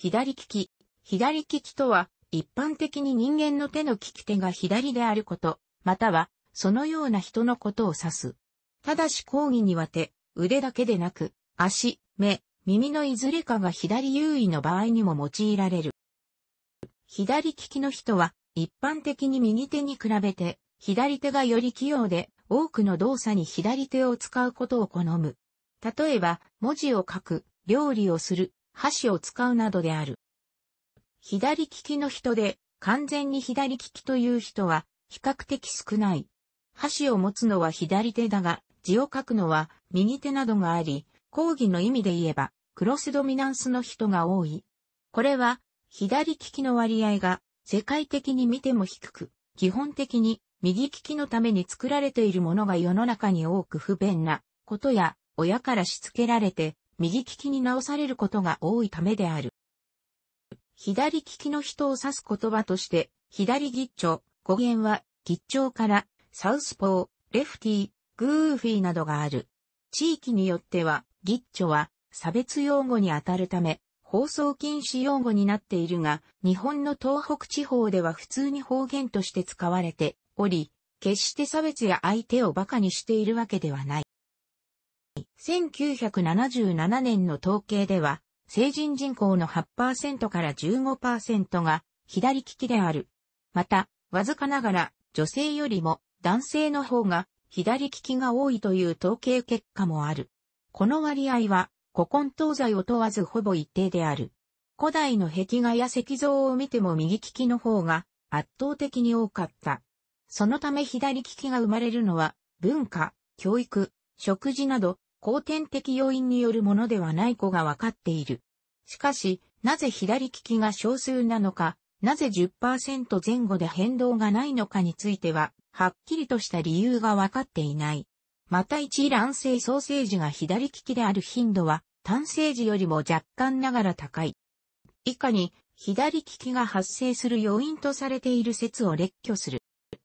左利き。左利きとは、一般的に人間の手の利き手が左であること、または、そのような人のことを指す。ただし講義には手、腕だけでなく、足、目、耳のいずれかが左優位の場合にも用いられる。左利きの人は、一般的に右手に比べて、左手がより器用で、多くの動作に左手を使うことを好む。例えば、文字を書く、料理をする、箸を使うなどである。左利きの人で、完全に左利きという人は、比較的少ない。箸を持つのは左手だが、字を書くのは右手などがあり、講義の意味で言えば、クロスドミナンスの人が多い。これは、左利きの割合が世界的に見ても低く、基本的に右利きのために作られているものが世の中に多く不便なことや、親からしつけられて右利きに直されることが多いためである。左利きの人を指す言葉として、左ギッチョ、語源は、ギッチョから、サウスポー、レフティー、グーフィーなどがある。地域によっては、ギッチョは、差別用語にあたるため、放送禁止用語になっているが、日本の東北地方では普通に方言として使われており、決して差別や相手を馬鹿にしているわけではない。1977年の統計では、成人人口の8%から15%が左利きである。また、わずかながら女性よりも男性の方が左利きが多いという統計結果もある。この割合は古今東西を問わずほぼ一定である。古代の壁画や石像を見ても右利きの方が圧倒的に多かった。そのため左利きが生まれるのは文化、教育、食事など後天的要因によるものではない子がわかっている。しかし、なぜ左利きが少数なのか、なぜ10%前後で変動がないのかについては、はっきりとした理由がわかっていない。また一卵性ソーセージが左利きである頻度は、単性児よりも若干ながら高い。以下に、左利きが発生する要因とされている説を列挙する。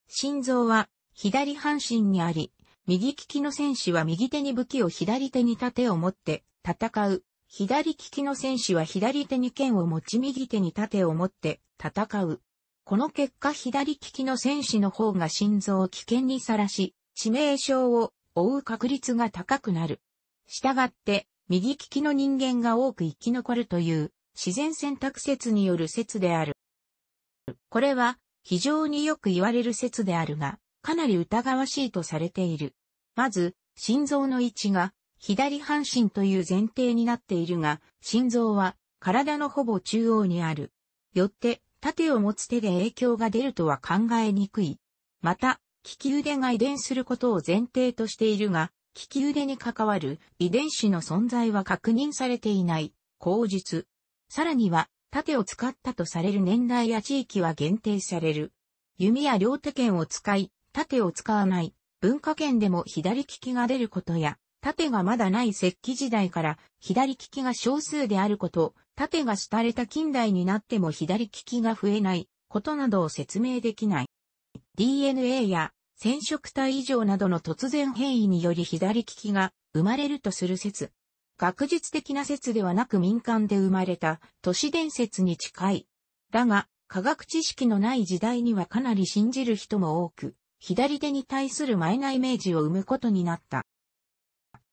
心臓は左半身にあり、右利きの戦士は右手に武器を左手に盾を持って戦う。左利きの戦士は左手に剣を持ち右手に盾を持って戦う。この結果左利きの戦士の方が心臓を危険にさらし、致命傷を負う確率が高くなる。したがって、右利きの人間が多く生き残るという自然選択説による説である。これは非常によく言われる説であるが、かなり疑わしいとされている。まず、心臓の位置が左半身という前提になっているが、心臓は体のほぼ中央にある。よって、盾を持つ手で影響が出るとは考えにくい。また、利き腕が遺伝することを前提としているが、利き腕に関わる遺伝子の存在は確認されていない、口述。さらには、盾を使ったとされる年代や地域は限定される。弓や両手剣を使い、縦を使わない文化圏でも左利きが出ることや、縦がまだない石器時代から左利きが少数であること、縦が廃れた近代になっても左利きが増えないことなどを説明できない。DNA や染色体異常などの突然変異により左利きが生まれるとする説。学術的な説ではなく民間で生まれた都市伝説に近い。だが、科学知識のない時代にはかなり信じる人も多く、左手に対するマイナイメージを生むことになった。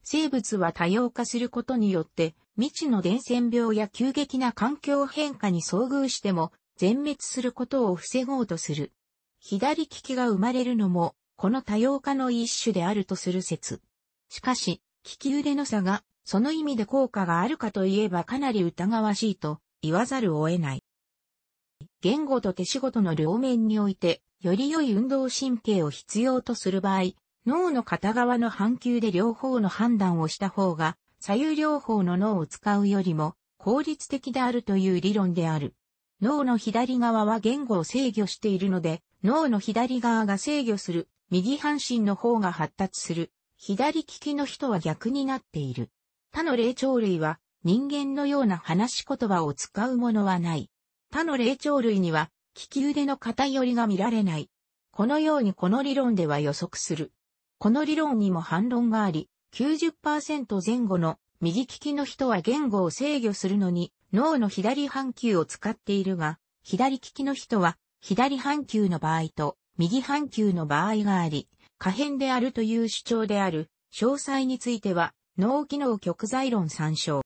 生物は多様化することによって、未知の伝染病や急激な環境変化に遭遇しても、全滅することを防ごうとする。左利きが生まれるのも、この多様化の一種であるとする説。しかし、利き腕の差が、その意味で効果があるかといえばかなり疑わしいと言わざるを得ない。言語と手仕事の両面において、より良い運動神経を必要とする場合、脳の片側の半球で両方の判断をした方が、左右両方の脳を使うよりも効率的であるという理論である。脳の左側は言語を制御しているので、脳の左側が制御する、右半身の方が発達する、左利きの人は逆になっている。他の霊長類は人間のような話し言葉を使うものはない。他の霊長類には利き腕の偏りが見られない。このようにこの理論では予測する。この理論にも反論があり、90%前後の右利きの人は言語を制御するのに脳の左半球を使っているが、左利きの人は左半球の場合と右半球の場合があり、可変であるという主張である、詳細については脳機能極在論参照。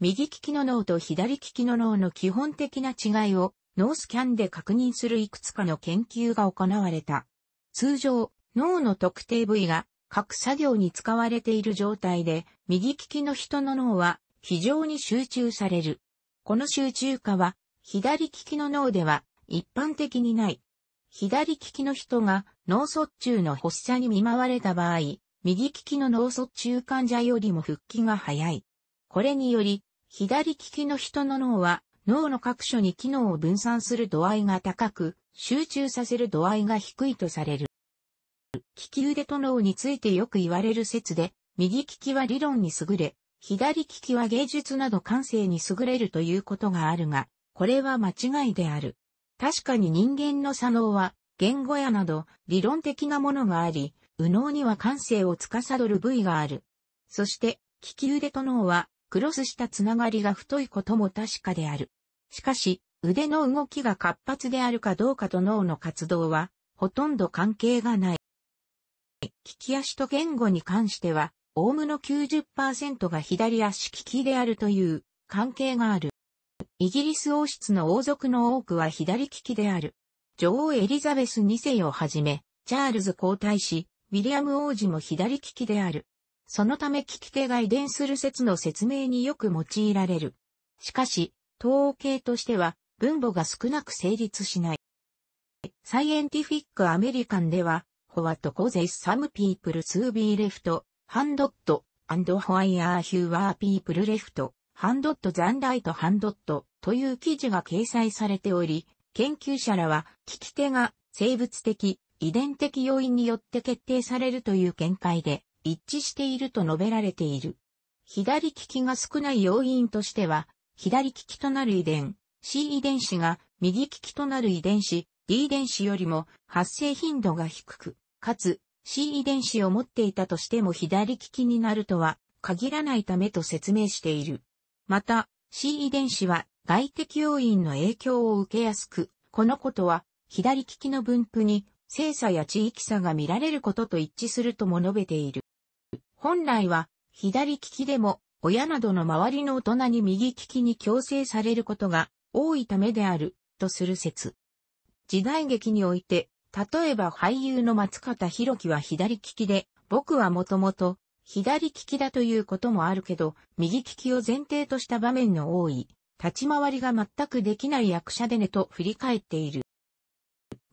右利きの脳と左利きの脳の基本的な違いを脳スキャンで確認するいくつかの研究が行われた。通常、脳の特定部位が各作業に使われている状態で、右利きの人の脳は非常に集中される。この集中化は、左利きの脳では一般的にない。左利きの人が脳卒中の発作に見舞われた場合、右利きの脳卒中患者よりも復帰が早い。これにより、左利きの人の脳は脳の各所に機能を分散する度合いが高く、集中させる度合いが低いとされる。利き腕と脳についてよく言われる説で、右利きは理論に優れ、左利きは芸術など感性に優れるということがあるが、これは間違いである。確かに人間の左脳は、言語やなど理論的なものがあり、右脳には感性を司る部位がある。そして、利き腕と脳は、クロスしたつながりが太いことも確かである。しかし、腕の動きが活発であるかどうかと脳の活動は、ほとんど関係がない。利き足と言語に関しては、オウムの90%が左足利きであるという関係がある。イギリス王室の王族の多くは左利きである。女王エリザベス2世をはじめ、チャールズ皇太子、ウィリアム王子も左利きである。そのため利き手が遺伝する説の説明によく用いられる。しかし、統計としては分母が少なく成立しない。サイエンティフィックアメリカンでは、ホワットコゼスサムピープルツービーレフト、ハンドット、アンドホワイアーヒューワーピープルレフト、ハンドットザンライトハンドットという記事が掲載されており、研究者らは聞き手が生物的、遺伝的要因によって決定されるという見解で一致していると述べられている。左利きが少ない要因としては、左利きとなる遺伝、C 遺伝子が右利きとなる遺伝子、D 遺伝子よりも発生頻度が低く、かつ C 遺伝子を持っていたとしても左利きになるとは限らないためと説明している。また、C 遺伝子は外的要因の影響を受けやすく、このことは左利きの分布に精査や地域差が見られることと一致するとも述べている。本来は左利きでも親などの周りの大人に右利きに強制されることが多いためである、とする説。時代劇において、例えば俳優の松方弘樹は左利きで、僕はもともと左利きだということもあるけど、右利きを前提とした場面の多い、立ち回りが全くできない役者でねと振り返っている。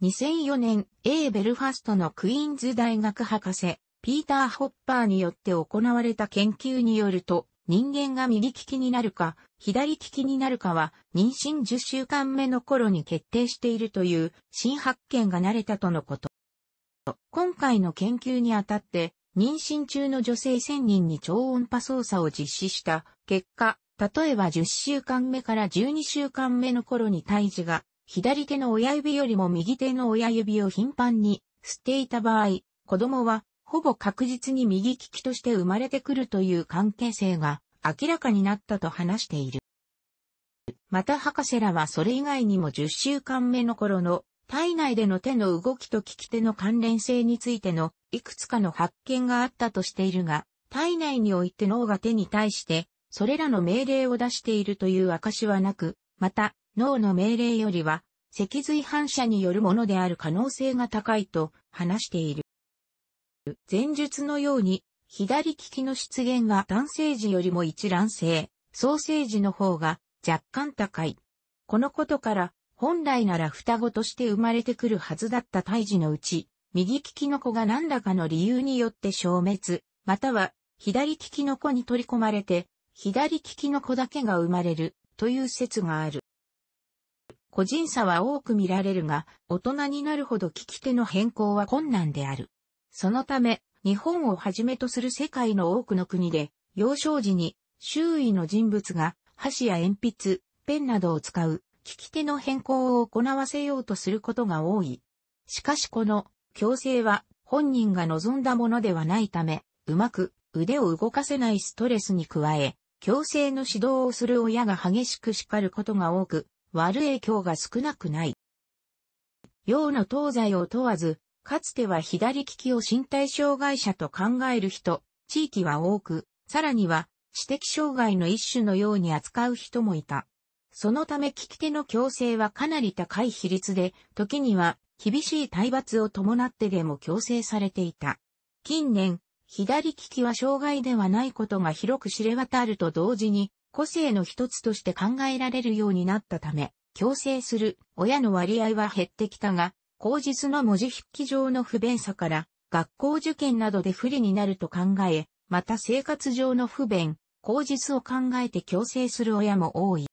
2004年、A ベルファストのクイーンズ大学博士、ピーター・ホッパーによって行われた研究によると、人間が右利きになるか、左利きになるかは、妊娠10週間目の頃に決定しているという新発見が慣れたとのこと。今回の研究にあたって、妊娠中の女性1000人に超音波操作を実施した結果、例えば10週間目から12週間目の頃に胎児が左手の親指よりも右手の親指を頻繁に吸っていた場合、子供はほぼ確実に右利きとして生まれてくるという関係性が明らかになったと話している。また博士らはそれ以外にも10週間目の頃の体内での手の動きと利き手の関連性についてのいくつかの発見があったとしているが、体内において脳が手に対してそれらの命令を出しているという証はなく、また脳の命令よりは脊髄反射によるものである可能性が高いと話している。前述のように左利きの出現が男性時よりも一卵性、創生時の方が若干高い。このことから、本来なら双子として生まれてくるはずだった胎児のうち、右利きの子が何らかの理由によって消滅、または左利きの子に取り込まれて、左利きの子だけが生まれるという説がある。個人差は多く見られるが、大人になるほど利き手の変更は困難である。そのため、日本をはじめとする世界の多くの国で、幼少時に周囲の人物が箸や鉛筆、ペンなどを使う、利き手の変更を行わせようとすることが多い。しかしこの強制は本人が望んだものではないため、うまく腕を動かせないストレスに加え、強制の指導をする親が激しく叱ることが多く、悪影響が少なくない。用の東西を問わず、かつては左利きを身体障害者と考える人、地域は多く、さらには知的障害の一種のように扱う人もいた。そのため利き手の強制はかなり高い比率で、時には厳しい体罰を伴ってでも強制されていた。近年、左利きは障害ではないことが広く知れ渡ると同時に、個性の一つとして考えられるようになったため、強制する親の割合は減ってきたが、口実の文字筆記上の不便さから、学校受験などで不利になると考え、また生活上の不便、口実を考えて強制する親も多い。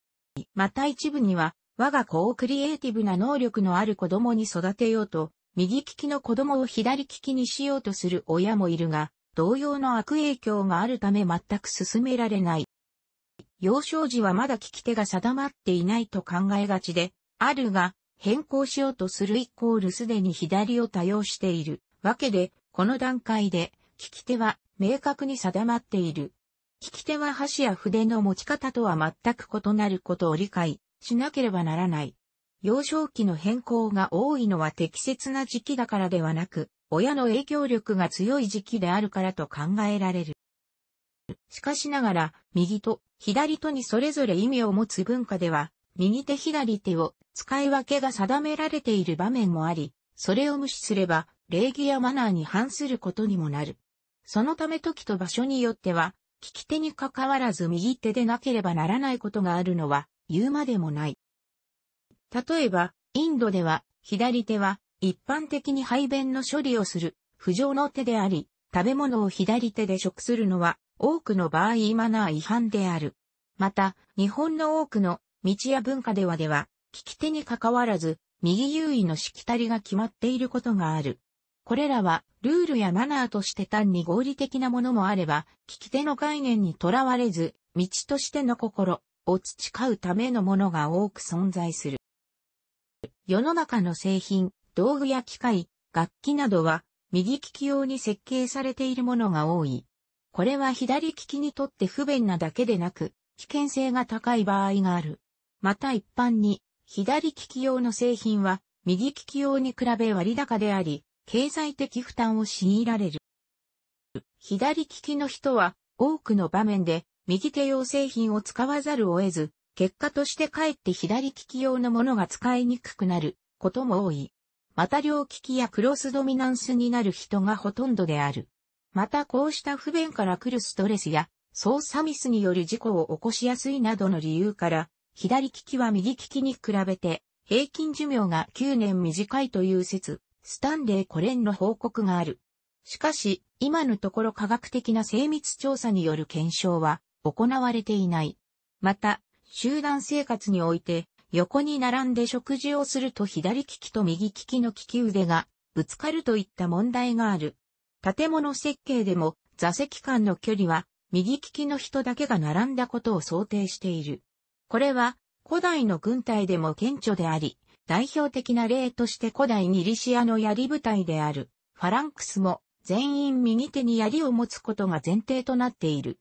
また一部には、我が子をクリエイティブな能力のある子供に育てようと、右利きの子供を左利きにしようとする親もいるが、同様の悪影響があるため全く進められない。幼少時はまだ聞き手が定まっていないと考えがちで、あるが、変更しようとするイコールすでに左を多用しているわけで、この段階で、利き手は明確に定まっている。利き手は箸や筆の持ち方とは全く異なることを理解しなければならない。幼少期の変更が多いのは適切な時期だからではなく、親の影響力が強い時期であるからと考えられる。しかしながら、右と左とにそれぞれ意味を持つ文化では、右手左手を使い分けが定められている場面もあり、それを無視すれば礼儀やマナーに反することにもなる。そのため時と場所によっては、利き手に関わらず右手でなければならないことがあるのは言うまでもない。例えば、インドでは左手は一般的に排便の処理をする不条の手であり、食べ物を左手で食するのは多くの場合マナー違反である。また、日本の多くの道や文化ではでは、聞き手に関わらず、右優位のしきたりが決まっていることがある。これらは、ルールやマナーとして単に合理的なものもあれば、聞き手の概念にとらわれず、道としての心を培うためのものが多く存在する。世の中の製品、道具や機械、楽器などは、右利き用に設計されているものが多い。これは左利きにとって不便なだけでなく、危険性が高い場合がある。また一般に、左利き用の製品は、右利き用に比べ割高であり、経済的負担を強いられる。左利きの人は、多くの場面で、右手用製品を使わざるを得ず、結果としてかえって左利き用のものが使いにくくなることも多い。また両利きやクロスドミナンスになる人がほとんどである。またこうした不便から来るストレスや操作ミスによる事故を起こしやすいなどの理由から左利きは右利きに比べて、平均寿命が9年短いという説、スタンレー・コレンの報告がある。しかし、今のところ科学的な精密調査による検証は行われていない。また、集団生活において、横に並んで食事をすると左利きと右利きの利き腕がぶつかるといった問題がある。建物設計でも座席間の距離は右利きの人だけが並んだことを想定している。これは古代の軍隊でも顕著であり、代表的な例として古代ギリシアの槍部隊であるファランクスも全員右手に槍を持つことが前提となっている。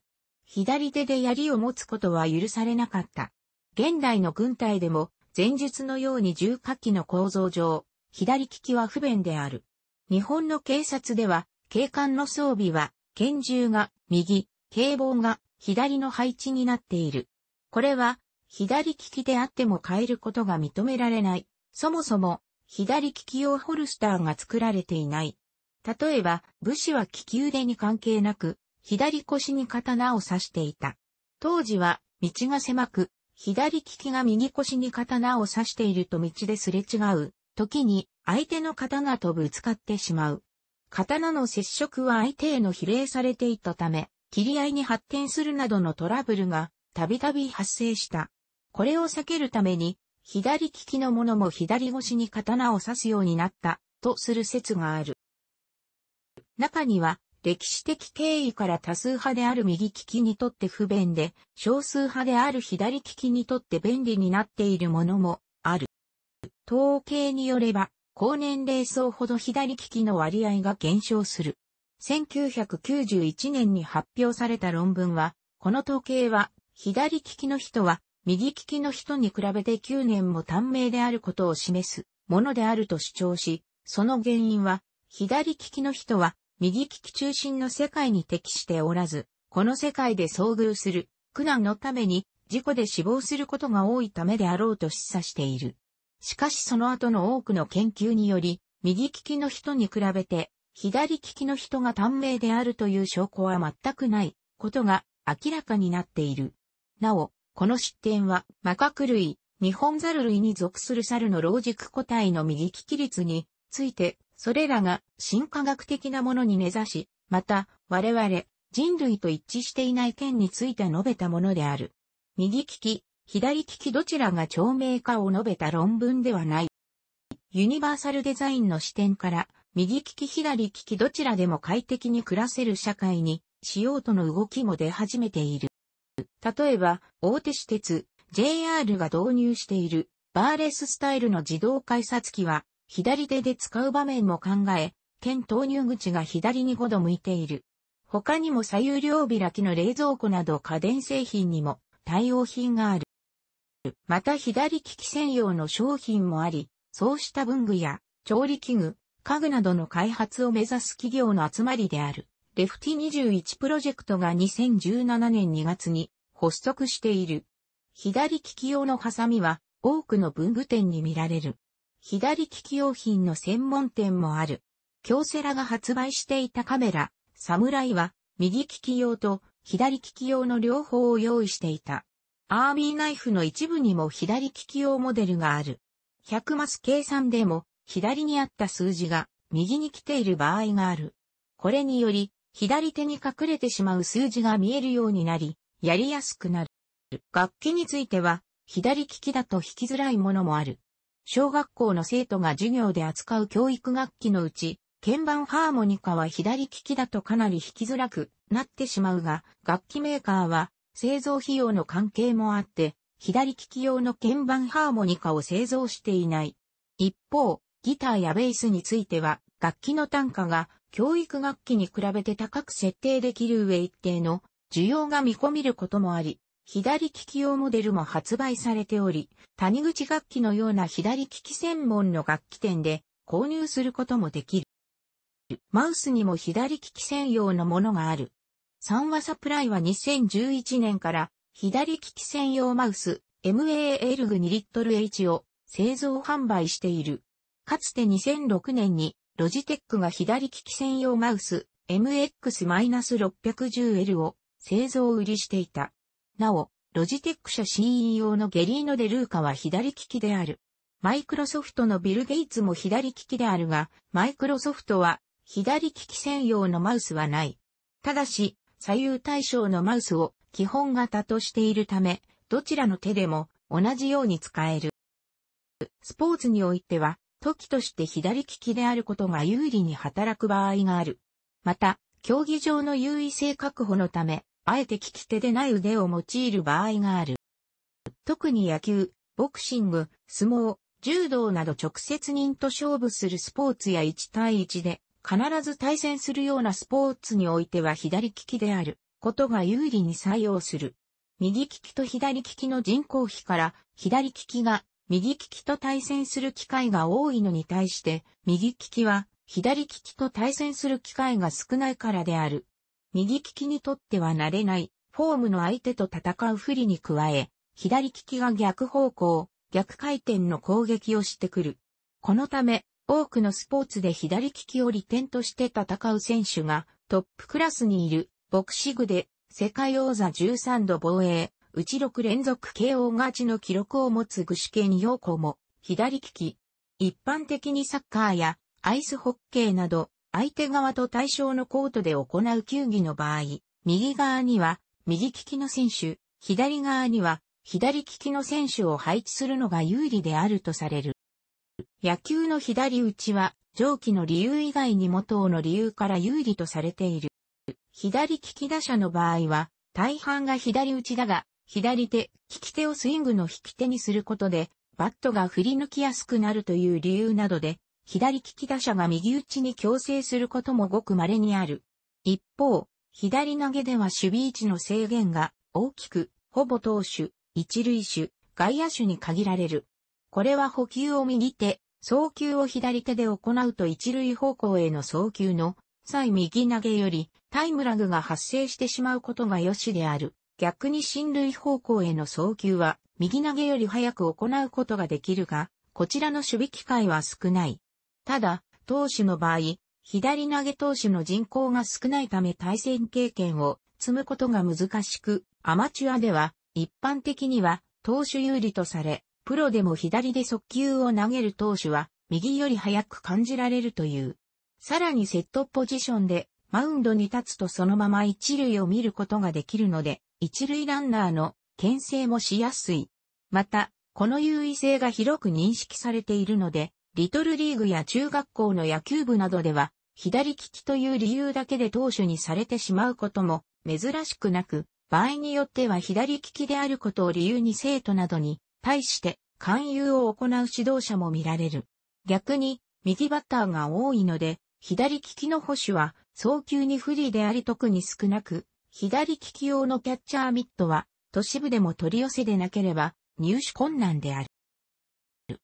左手で槍を持つことは許されなかった。現代の軍隊でも前述のように重火器の構造上、左利きは不便である。日本の警察では警官の装備は拳銃が右、警棒が左の配置になっている。これは左利きであっても変えることが認められない。そもそも、左利き用ホルスターが作られていない。例えば、武士は利き腕に関係なく、左腰に刀を刺していた。当時は、道が狭く、左利きが右腰に刀を刺していると道ですれ違う。時に、相手の刀とぶつかってしまう。刀の接触は相手への比例されていたため、切り合いに発展するなどのトラブルが、たびたび発生した。これを避けるために、左利きの者も左越しに刀を刺すようになった、とする説がある。中には、歴史的経緯から多数派である右利きにとって不便で、少数派である左利きにとって便利になっているものもある。統計によれば、高年齢層ほど左利きの割合が減少する。1991年に発表された論文は、この統計は、左利きの人は右利きの人に比べて9年も短命であることを示すものであると主張し、その原因は、左利きの人は右利き中心の世界に適しておらず、この世界で遭遇する苦難のために事故で死亡することが多いためであろうと示唆している。しかしその後の多くの研究により、右利きの人に比べて、左利きの人が短命であるという証拠は全くないことが明らかになっている。なお、この失点は、マカク類、日本ザル類に属する猿の老軸個体の右利き率について、それらが進化学的なものに根ざし、また、我々、人類と一致していない件について述べたものである。右利き、左利きどちらが長命かを述べた論文ではない。ユニバーサルデザインの視点から、右利き左利きどちらでも快適に暮らせる社会にしようとの動きも出始めている。例えば、大手私鉄、JR が導入している、バーレススタイルの自動改札機は、左手で使う場面も考え、県投入口が左に5度向いている。他にも左右両開きの冷蔵庫など家電製品にも対応品がある。また左利き専用の商品もあり、そうした文具や調理器具、家具などの開発を目指す企業の集まりである。レフティ21プロジェクトが2017年2月に発足している。左利き用のハサミは多くの文具店に見られる。左利き用品の専門店もある。京セラが発売していたカメラ、サムライは右利き用と左利き用の両方を用意していた。アーミーナイフの一部にも左利き用モデルがある。100マス計算でも左にあった数字が右に来ている場合がある。これにより左手に隠れてしまう数字が見えるようになり、やりやすくなる。楽器については、左利きだと弾きづらいものもある。小学校の生徒が授業で扱う教育楽器のうち、鍵盤ハーモニカは左利きだとかなり弾きづらくなってしまうが、楽器メーカーは製造費用の関係もあって、左利き用の鍵盤ハーモニカを製造していない。一方、ギターやベースについては、楽器の単価が教育学期に比べて高く設定できる上一定の需要が見込みることもあり、左利き用モデルも発売されており、谷口楽器のような左利き専門の楽器店で購入することもできる。マウスにも左利き専用のものがある。三和サプライは2011年から左利き専用マウス MAL グ 2H を製造販売している。かつて2006年にロジテックが左利き専用マウス MX-610L を製造売りしていた。なお、ロジテック社 CEO のゲリーノ・デ・ルーカは左利きである。マイクロソフトのビル・ゲイツも左利きであるが、マイクロソフトは左利き専用のマウスはない。ただし、左右対称のマウスを基本型としているため、どちらの手でも同じように使える。スポーツにおいては、時として左利きであることが有利に働く場合がある。また、競技上の優位性確保のため、あえて利き手でない腕を用いる場合がある。特に野球、ボクシング、相撲、柔道など直接人と勝負するスポーツや1対1で必ず対戦するようなスポーツにおいては左利きであることが有利に採用する。右利きと左利きの人口比から左利きが右利きと対戦する機会が多いのに対して、右利きは左利きと対戦する機会が少ないからである。右利きにとっては慣れない、フォームの相手と戦う不利に加え、左利きが逆方向、逆回転の攻撃をしてくる。このため、多くのスポーツで左利きを利点として戦う選手がトップクラスにいるボクシグで世界王座13度防衛、うち6連続 KO 勝ちの記録を持つ具志堅陽子も、左利き。一般的にサッカーやアイスホッケーなど、相手側と対象のコートで行う球技の場合、右側には右利きの選手、左側には左利きの選手を配置するのが有利であるとされる。野球の左打ちは上記の理由以外にも等の理由から有利とされている。左利き打者の場合は、大半が左打ちだが、左手、利き手をスイングの引き手にすることで、バットが振り抜きやすくなるという理由などで、左利き打者が右打ちに強制することもごく稀にある。一方、左投げでは守備位置の制限が大きく、ほぼ投手、一塁手、外野手に限られる。これは補給を右手、送球を左手で行うと一塁方向への送球の際右投げよりタイムラグが発生してしまうことが良しである。逆に進塁方向への送球は、右投げより早く行うことができるが、こちらの守備機会は少ない。ただ、投手の場合、左投げ投手の人口が少ないため対戦経験を積むことが難しく、アマチュアでは一般的には投手有利とされ、プロでも左で速球を投げる投手は右より早く感じられるという。さらにセットポジションでマウンドに立つとそのまま一塁を見ることができるので、一塁ランナーの牽制もしやすい。また、この優位性が広く認識されているので、リトルリーグや中学校の野球部などでは、左利きという理由だけで投手にされてしまうことも珍しくなく、場合によっては左利きであることを理由に生徒などに対して勧誘を行う指導者も見られる。逆に、右バッターが多いので、左利きの保守は早急に不利であり特に少なく、左利き用のキャッチャーミットは、都市部でも取り寄せでなければ入手困難である。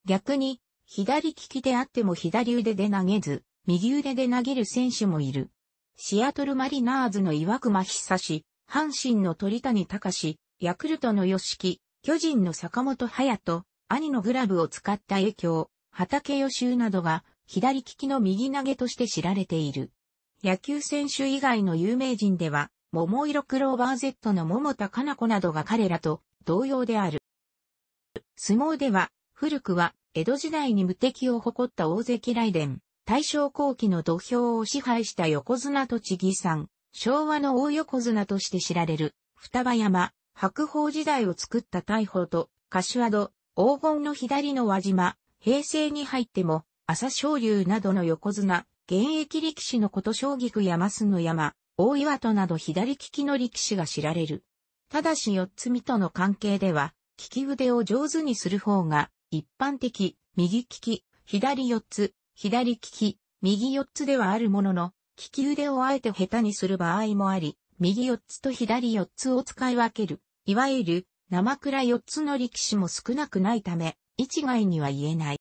逆に、左利きであっても左腕で投げず、右腕で投げる選手もいる。シアトルマリナーズの岩隈久志、阪神の鳥谷隆、ヤクルトの吉木、巨人の坂本隼人、兄のグラブを使った影響、畑予習などが左利きの右投げとして知られている。野球選手以外の有名人では、桃色クローバー Z の桃田かな子などが彼らと同様である。相撲では、古くは、江戸時代に無敵を誇った大関雷電、大正後期の土俵を支配した横綱と木さん、昭和の大横綱として知られる、双葉山、白鵬時代を作った大鵬と、柏戸、黄金の左の輪島、平成に入っても、朝青龍などの横綱、現役力士のこと将棋区山須の山、大岩戸など左利きの力士が知られる。ただし四つ身との関係では、利き腕を上手にする方が一般的、右利き、左四つ、左利き、右四つではあるものの、利き腕をあえて下手にする場合もあり、右四つと左四つを使い分ける、いわゆる生倉四つの力士も少なくないため、一概には言えない。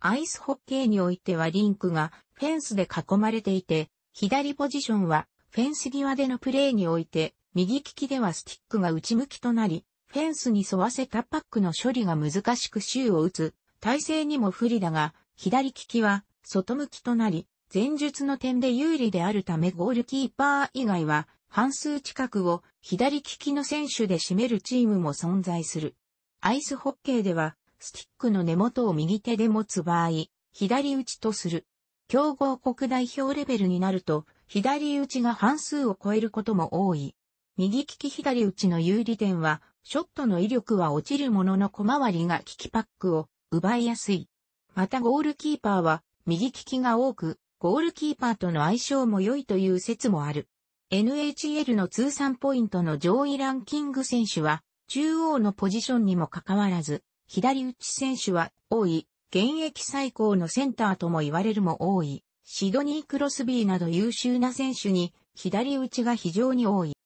アイスホッケーにおいてはリンクがフェンスで囲まれていて、左ポジションはフェンス際でのプレーにおいて、右利きではスティックが内向きとなり、フェンスに沿わせたパックの処理が難しくシューを打つ、体勢にも不利だが、左利きは外向きとなり、前述の点で有利であるためゴールキーパー以外は半数近くを左利きの選手で占めるチームも存在する。アイスホッケーでは、スティックの根元を右手で持つ場合、左打ちとする。強豪国代表レベルになると、左打ちが半数を超えることも多い。右利き左打ちの有利点は、ショットの威力は落ちるものの小回りが利きパックを奪いやすい。またゴールキーパーは、右利きが多く、ゴールキーパーとの相性も良いという説もある。NHL の通算ポイントの上位ランキング選手は、中央のポジションにもかかわらず、左打ち選手は多い、現役最高のセンターとも言われるも多い。シドニー・クロスビーなど優秀な選手に左打ちが非常に多い。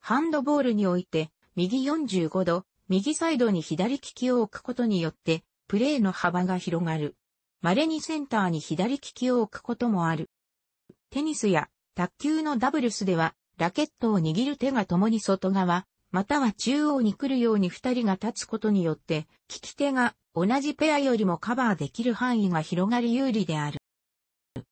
ハンドボールにおいて右45度、右サイドに左利きを置くことによってプレーの幅が広がる。稀にセンターに左利きを置くこともある。テニスや卓球のダブルスではラケットを握る手が共に外側、または中央に来るように二人が立つことによって、利き手が同じペアよりもカバーできる範囲が広がり有利である。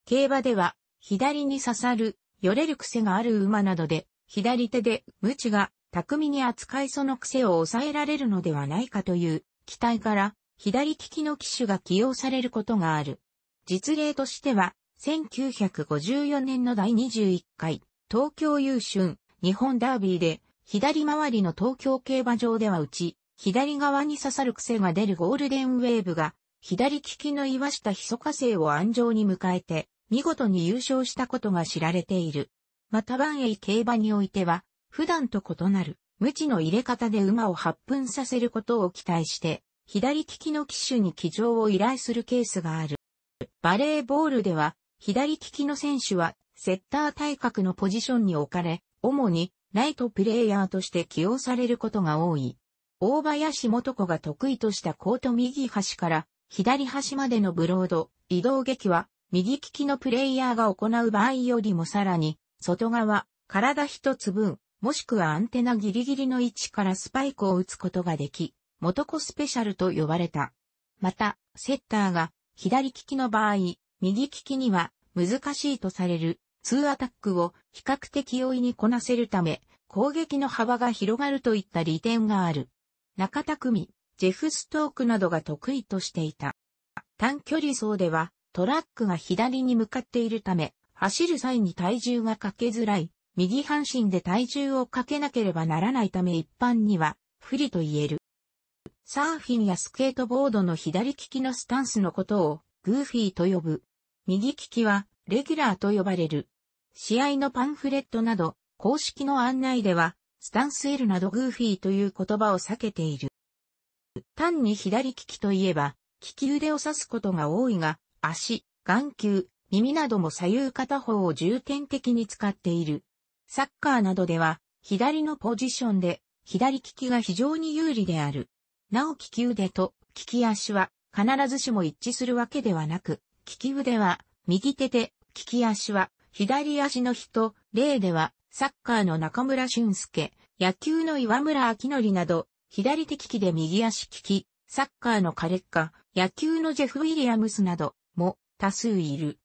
競馬では、左に刺さる、よれる癖がある馬などで、左手で、無知が、巧みに扱いその癖を抑えられるのではないかという、期待から、左利きの機種が起用されることがある。実例としては、1954年の第21回、東京優春、日本ダービーで、左回りの東京競馬場ではうち、左側に刺さる癖が出るゴールデンウェーブが左利きの岩下ひそか生を安城に迎えて、見事に優勝したことが知られている。また万栄競馬においては、普段と異なる、無知の入れ方で馬を発奮させることを期待して、左利きの騎手に騎乗を依頼するケースがある。バレーボールでは、左利きの選手は、セッター対角のポジションに置かれ、主に、ライトプレイヤーとして起用されることが多い。大林元子が得意としたコート右端から、左端までのブロード、移動劇は、右利きのプレイヤーが行う場合よりもさらに、外側、体一つ分、もしくはアンテナギリギリの位置からスパイクを打つことができ、元子スペシャルと呼ばれた。また、セッターが、左利きの場合、右利きには、難しいとされる、2アタックを比較的容易にこなせるため、攻撃の幅が広がるといった利点がある。中田組、ジェフ・ストークなどが得意としていた。短距離走では、トラックが左に向かっているため、走る際に体重がかけづらい、右半身で体重をかけなければならないため一般には、不利と言える。サーフィンやスケートボードの左利きのスタンスのことを、グーフィーと呼ぶ。右利きは、レギュラーと呼ばれる。試合のパンフレットなど、公式の案内では、スタンス L などグーフィーという言葉を避けている。単に左利きといえば、利き腕を指すことが多いが、足、眼球、耳なども左右片方を重点的に使っている。サッカーなどでは、左のポジションで、左利きが非常に有利である。なお利き腕と利き足は、必ずしも一致するわけではなく、利き腕は、右手で、利き足は、左足の人、例では、サッカーの中村俊介、野球の岩村明則など、左手利きで右足利き、サッカーのカレッカ、野球のジェフ・ウィリアムスなども多数いる。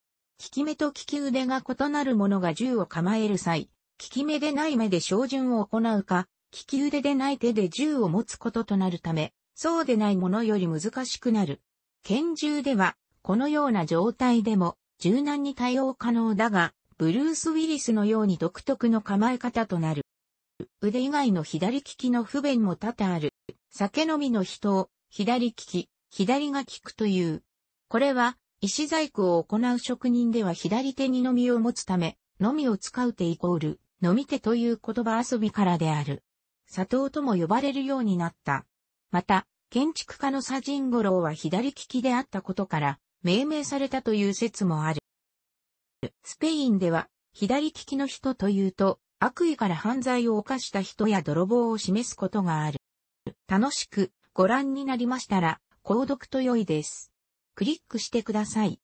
利き目と利き腕が異なる者が銃を構える際、利き目でない目で照準を行うか、利き腕でない手で銃を持つこととなるため、そうでないものより難しくなる。拳銃では、このような状態でも柔軟に対応可能だが、ブルース・ウィリスのように独特の構え方となる。腕以外の左利きの不便も多々ある。酒飲みの人を、左利き、左が利くという。これは、石細工を行う職人では左手にのみを持つため、のみを使う手イコール、飲み手という言葉遊びからである。砂糖とも呼ばれるようになった。また、建築家の左陣五郎は左利きであったことから、命名されたという説もある。スペインでは、左利きの人というと、悪意から犯罪を犯した人や泥棒を示すことがある。楽しくご覧になりましたら、購読と良いです。クリックしてください。